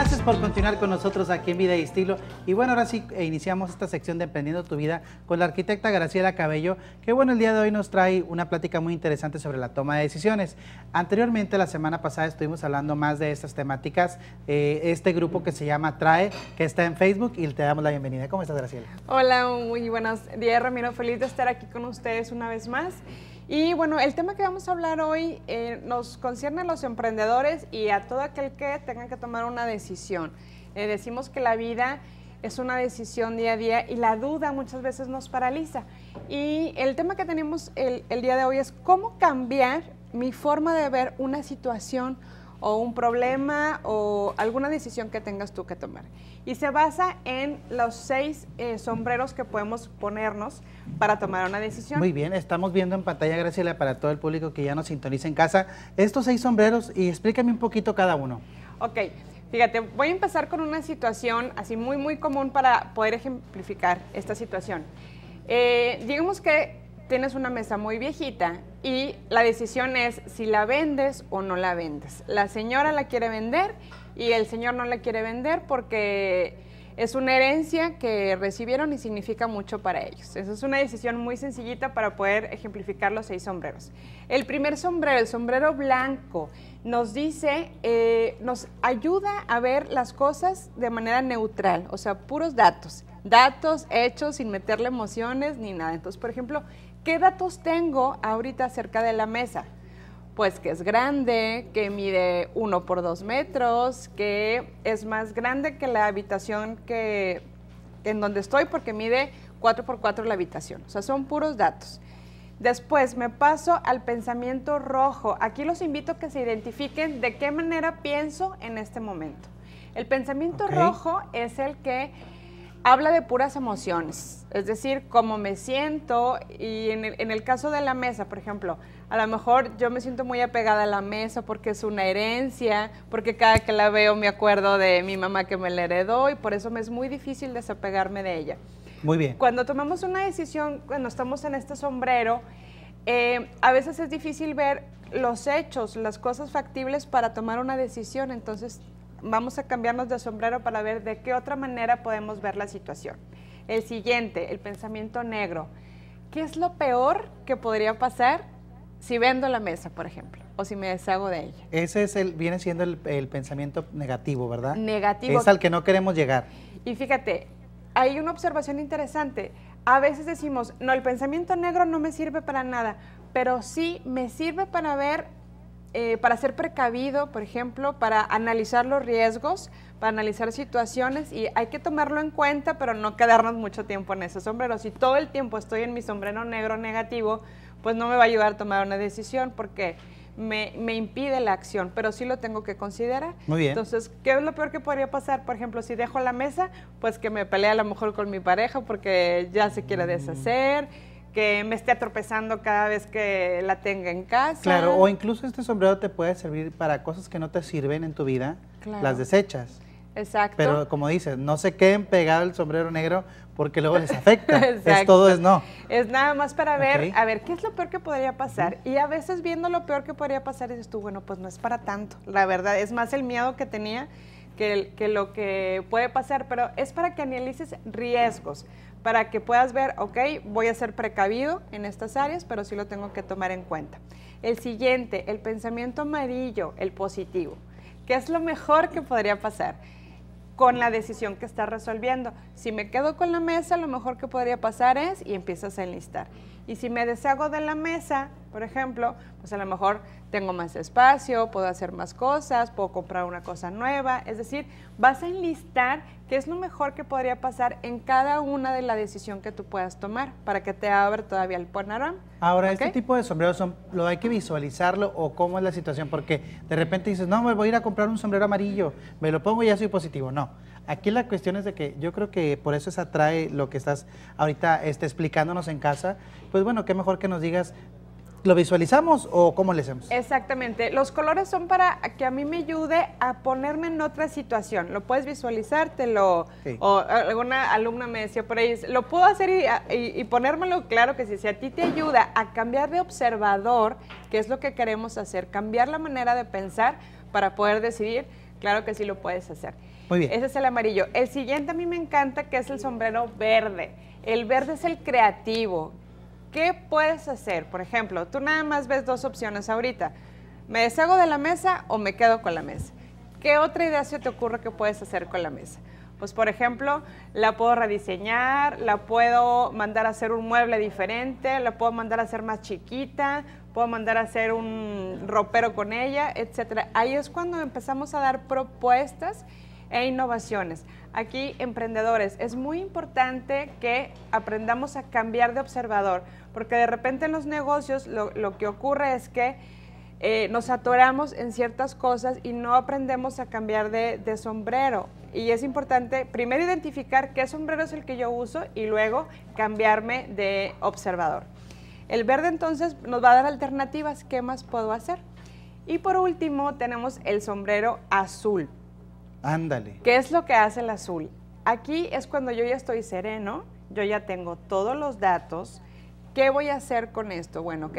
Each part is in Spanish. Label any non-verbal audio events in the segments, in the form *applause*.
Gracias por continuar con nosotros aquí en Vida y Estilo. Y bueno, ahora sí eh, iniciamos esta sección de Emprendiendo tu Vida con la arquitecta Graciela Cabello, que bueno, el día de hoy nos trae una plática muy interesante sobre la toma de decisiones. Anteriormente, la semana pasada, estuvimos hablando más de estas temáticas. Eh, este grupo que se llama TRAE, que está en Facebook, y te damos la bienvenida. ¿Cómo estás, Graciela? Hola, muy buenos días, Ramiro. Feliz de estar aquí con ustedes una vez más. Y bueno, el tema que vamos a hablar hoy eh, nos concierne a los emprendedores y a todo aquel que tenga que tomar una decisión. Eh, decimos que la vida es una decisión día a día y la duda muchas veces nos paraliza. Y el tema que tenemos el, el día de hoy es cómo cambiar mi forma de ver una situación, o un problema o alguna decisión que tengas tú que tomar. Y se basa en los seis eh, sombreros que podemos ponernos para tomar una decisión. Muy bien, estamos viendo en pantalla, Graciela, para todo el público que ya nos sintoniza en casa, estos seis sombreros y explícame un poquito cada uno. Ok, fíjate, voy a empezar con una situación así muy, muy común para poder ejemplificar esta situación. Eh, digamos que tienes una mesa muy viejita y la decisión es si la vendes o no la vendes. La señora la quiere vender y el señor no la quiere vender porque es una herencia que recibieron y significa mucho para ellos. Esa es una decisión muy sencillita para poder ejemplificar los seis sombreros. El primer sombrero, el sombrero blanco, nos dice, eh, nos ayuda a ver las cosas de manera neutral, o sea, puros datos. Datos, hechos, sin meterle emociones ni nada. Entonces, por ejemplo, ¿qué datos tengo ahorita cerca de la mesa? Pues que es grande, que mide 1 por 2 metros, que es más grande que la habitación que, en donde estoy porque mide 4 por 4 la habitación. O sea, son puros datos. Después me paso al pensamiento rojo. Aquí los invito a que se identifiquen de qué manera pienso en este momento. El pensamiento rojo es el que habla de puras emociones, es decir, cómo me siento y en el, caso de la mesa, por ejemplo, a lo mejor yo me siento muy apegada a la mesa porque es una herencia, porque cada que la veo me acuerdo de mi mamá que me la heredó y por eso me es muy difícil desapegarme de ella. Muy bien. Cuando tomamos una decisión, cuando estamos en este sombrero, eh, a veces es difícil ver los hechos, las cosas factibles para tomar una decisión, entonces vamos a cambiarnos de sombrero para ver de qué otra manera podemos ver la situación. El siguiente, el pensamiento negro. ¿Qué es lo peor que podría pasar si vendo la mesa, por ejemplo? o si me deshago de ella. Ese es el, viene siendo el, pensamiento negativo, ¿verdad? Negativo. Es al que no queremos llegar. Y fíjate, hay una observación interesante. A veces decimos, no, el pensamiento negro no me sirve para nada, pero sí me sirve para ver eh, para ser precavido, por ejemplo, para analizar los riesgos, para analizar situaciones y hay que tomarlo en cuenta, pero no quedarnos mucho tiempo en ese sombrero. Si todo el tiempo estoy en mi sombrero negro negativo, pues no me va a ayudar a tomar una decisión porque me, impide la acción, pero sí lo tengo que considerar. Muy bien. Entonces, ¿qué es lo peor que podría pasar? Por ejemplo, si dejo la mesa, pues que me pelea a lo mejor con mi pareja porque ya se quiere deshacer que me esté tropezando cada vez que la tenga en casa. Claro, o incluso este sombrero te puede servir para cosas que no te sirven en tu vida, las desechas. Exacto. Pero como dices, no se queden pegado el sombrero negro porque luego les afecta. *laughs* es todo es no. Es nada más para ver, a ver, ¿qué es lo peor que podría pasar? Y a veces viendo lo peor que podría pasar dices tú, bueno, pues no es para tanto. La verdad, es más el miedo que tenía que, lo que puede pasar, pero es para que analices riesgos, para que puedas ver, ok, voy a ser precavido en estas áreas, pero sí lo tengo que tomar en cuenta. El siguiente, el pensamiento amarillo, el positivo. ¿Qué es lo mejor que podría pasar? con la decisión que estás resolviendo. Si me quedo con la mesa, lo mejor que podría pasar es y empiezas a enlistar. Y si me deshago de la mesa, por ejemplo, pues a lo mejor tengo más espacio, puedo hacer más cosas, puedo comprar una cosa nueva. Es decir, vas a enlistar qué es lo mejor que podría pasar en cada una de la decisión que tú puedas tomar para que te abra todavía el panorama. Ahora, ¿qué este tipo de sombrero son, lo hay que visualizarlo o cómo es la situación, porque de repente dices, no, me voy a ir a comprar un sombrero amarillo, me lo pongo y ya soy positivo. No, Aquí la cuestión es de que yo creo que por eso es atrae lo que estás ahorita este, explicándonos en casa. Pues bueno, qué mejor que nos digas, ¿lo visualizamos o cómo le hacemos? Exactamente. Los colores son para que a mí me ayude a ponerme en otra situación. Lo puedes visualizar, te lo... O alguna alumna me decía por ahí, ¿lo puedo hacer y, y ponérmelo? Claro que sí. Si a ti te ayuda a cambiar de observador, que es lo que queremos hacer, cambiar la manera de pensar para poder decidir, claro que sí lo puedes hacer. Ese es el amarillo. El siguiente a mí me encanta que es el sombrero verde. El verde es el creativo. ¿Qué puedes hacer? Por ejemplo, tú nada más ves dos opciones ahorita. ¿Me deshago de la mesa o me quedo con la mesa? ¿Qué otra idea se te ocurre que puedes hacer con la mesa? Pues por ejemplo, la puedo rediseñar, la puedo mandar a hacer un mueble diferente, la puedo mandar a hacer más chiquita, puedo mandar a hacer un ropero con ella, etcétera. Ahí es cuando empezamos a dar propuestas e innovaciones. Aquí, emprendedores, es muy importante que aprendamos a cambiar de observador, porque de repente en los negocios lo, que ocurre es que eh, nos atoramos en ciertas cosas y no aprendemos a cambiar de, de, sombrero. Y es importante primero identificar qué sombrero es el que yo uso y luego cambiarme de observador. El verde entonces nos va a dar alternativas, qué más puedo hacer. Y por último tenemos el sombrero azul. Ándale. ¿Qué es lo que hace el azul? Aquí es cuando yo ya estoy sereno, yo ya tengo todos los datos. ¿Qué voy a hacer con esto? Bueno, ok.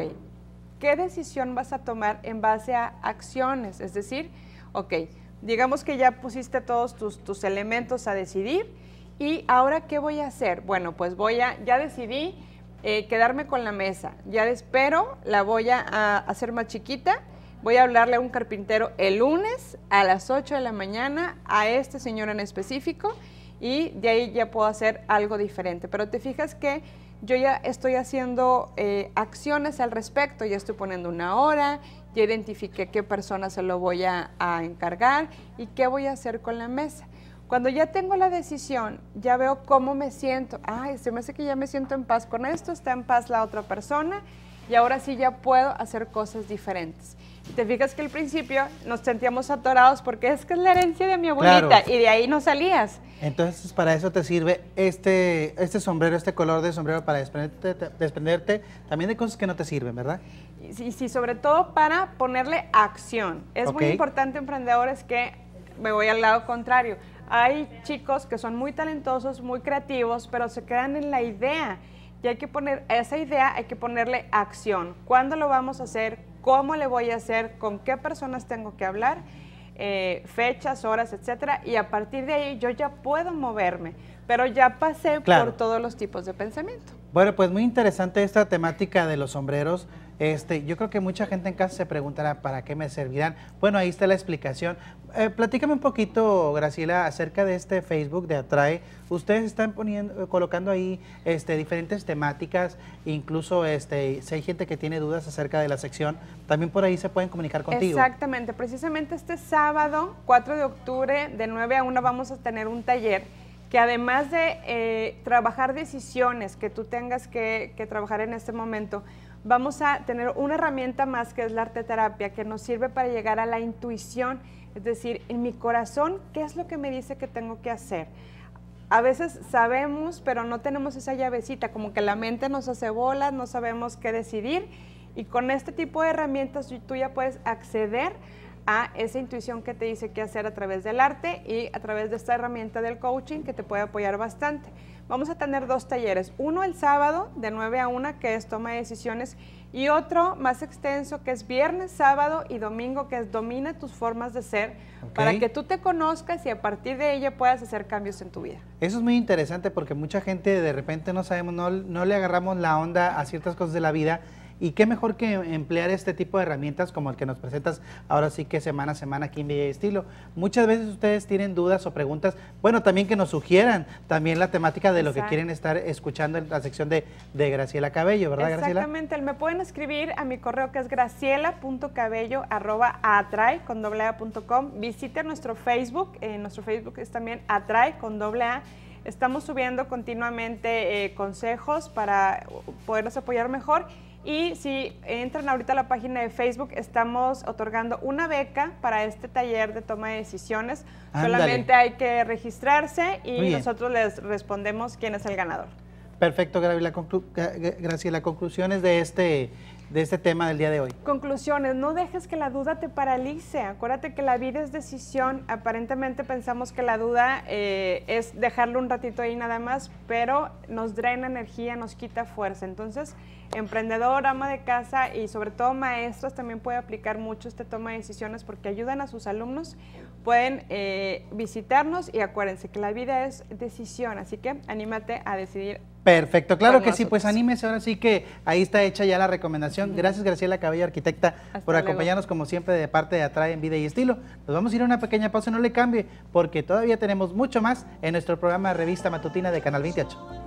¿Qué decisión vas a tomar en base a acciones? Es decir, ok, digamos que ya pusiste todos tus, elementos a decidir y ahora ¿qué voy a hacer? Bueno, pues voy a, ya decidí eh, quedarme con la mesa, ya espero, la voy a hacer más chiquita Voy a hablarle a un carpintero el lunes a las 8 de la mañana a este señor en específico y de ahí ya puedo hacer algo diferente. Pero te fijas que yo ya estoy haciendo eh, acciones al respecto, ya estoy poniendo una hora, ya identifiqué qué persona se lo voy a, encargar y qué voy a hacer con la mesa. Cuando ya tengo la decisión, ya veo cómo me siento. Ay, se me hace que ya me siento en paz con esto, está en paz la otra persona y ahora sí ya puedo hacer cosas diferentes te fijas que al principio nos sentíamos atorados porque es que es la herencia de mi abuelita y de ahí no salías. Entonces, para eso te sirve este, este sombrero, este color de sombrero para desprenderte, también de cosas que no te sirven, ¿verdad? sí, sobre todo para ponerle acción. Es muy importante, emprendedores, que me voy al lado contrario. Hay chicos que son muy talentosos, muy creativos, pero se quedan en la idea. Y hay que poner esa idea, hay que ponerle acción. ¿Cuándo lo vamos a hacer? cómo le voy a hacer, con qué personas tengo que hablar, eh, fechas, horas, etcétera, y a partir de ahí yo ya puedo moverme, pero ya pasé por todos los tipos de pensamiento. Bueno, pues muy interesante esta temática de los sombreros. Este, yo creo que mucha gente en casa se preguntará para qué me servirán. Bueno, ahí está la explicación. Eh, platícame un poquito, Graciela, acerca de este Facebook de Atrae. Ustedes están poniendo, eh, colocando ahí este, diferentes temáticas, incluso este, si hay gente que tiene dudas acerca de la sección, también por ahí se pueden comunicar contigo. Exactamente, precisamente este sábado, 4 de octubre, de 9 a 1, vamos a tener un taller que además de eh, trabajar decisiones que tú tengas que, que, trabajar en este momento, vamos a tener una herramienta más que es la arteterapia, que nos sirve para llegar a la intuición, es decir, en mi corazón, ¿qué es lo que me dice que tengo que hacer? A veces sabemos, pero no tenemos esa llavecita, como que la mente nos hace bolas, no sabemos qué decidir. Y con este tipo de herramientas tú ya puedes acceder a esa intuición que te dice qué hacer a través del arte y a través de esta herramienta del coaching que te puede apoyar bastante. Vamos a tener dos talleres, uno el sábado de 9 a 1 que es toma de decisiones y otro más extenso que es viernes, sábado y domingo que es domina tus formas de ser para que tú te conozcas y a partir de ella puedas hacer cambios en tu vida. Eso es muy interesante porque mucha gente de repente no sabemos, no, no le agarramos la onda a ciertas cosas de la vida y qué mejor que emplear este tipo de herramientas como el que nos presentas ahora sí que semana a semana aquí en Villa y Estilo. Muchas veces ustedes tienen dudas o preguntas, bueno, también que nos sugieran también la temática de lo que quieren estar escuchando en la sección de, de Graciela Cabello, ¿verdad Graciela? Exactamente, me pueden escribir a mi correo que es graciela.cabello arroba con doble a punto com. Visiten nuestro Facebook, eh, nuestro Facebook es también atrae con doble a. Estamos subiendo continuamente eh, consejos para poderlos apoyar mejor y si entran ahorita a la página de Facebook, estamos otorgando una beca para este taller de toma de decisiones. Solamente hay que registrarse y nosotros les respondemos quién es el ganador. Perfecto, Graciela, conclusiones de este, de este tema del día de hoy. Conclusiones, no dejes que la duda te paralice. Acuérdate que la vida es decisión. Aparentemente pensamos que la duda eh, es dejarlo un ratito ahí nada más, pero nos drena energía, nos quita fuerza. Entonces, emprendedor, ama de casa y sobre todo maestros también puede aplicar mucho este toma de decisiones porque ayudan a sus alumnos pueden eh, visitarnos y acuérdense que la vida es decisión, así que anímate a decidir. Perfecto, claro que sí, pues anímese, ahora sí que ahí está hecha ya la recomendación. Gracias Graciela Cabello, arquitecta, por acompañarnos como siempre de parte de Atrae en Vida y Estilo. Nos vamos a ir a una pequeña pausa, no le cambie, porque todavía tenemos mucho más en nuestro programa Revista Matutina de Canal 28.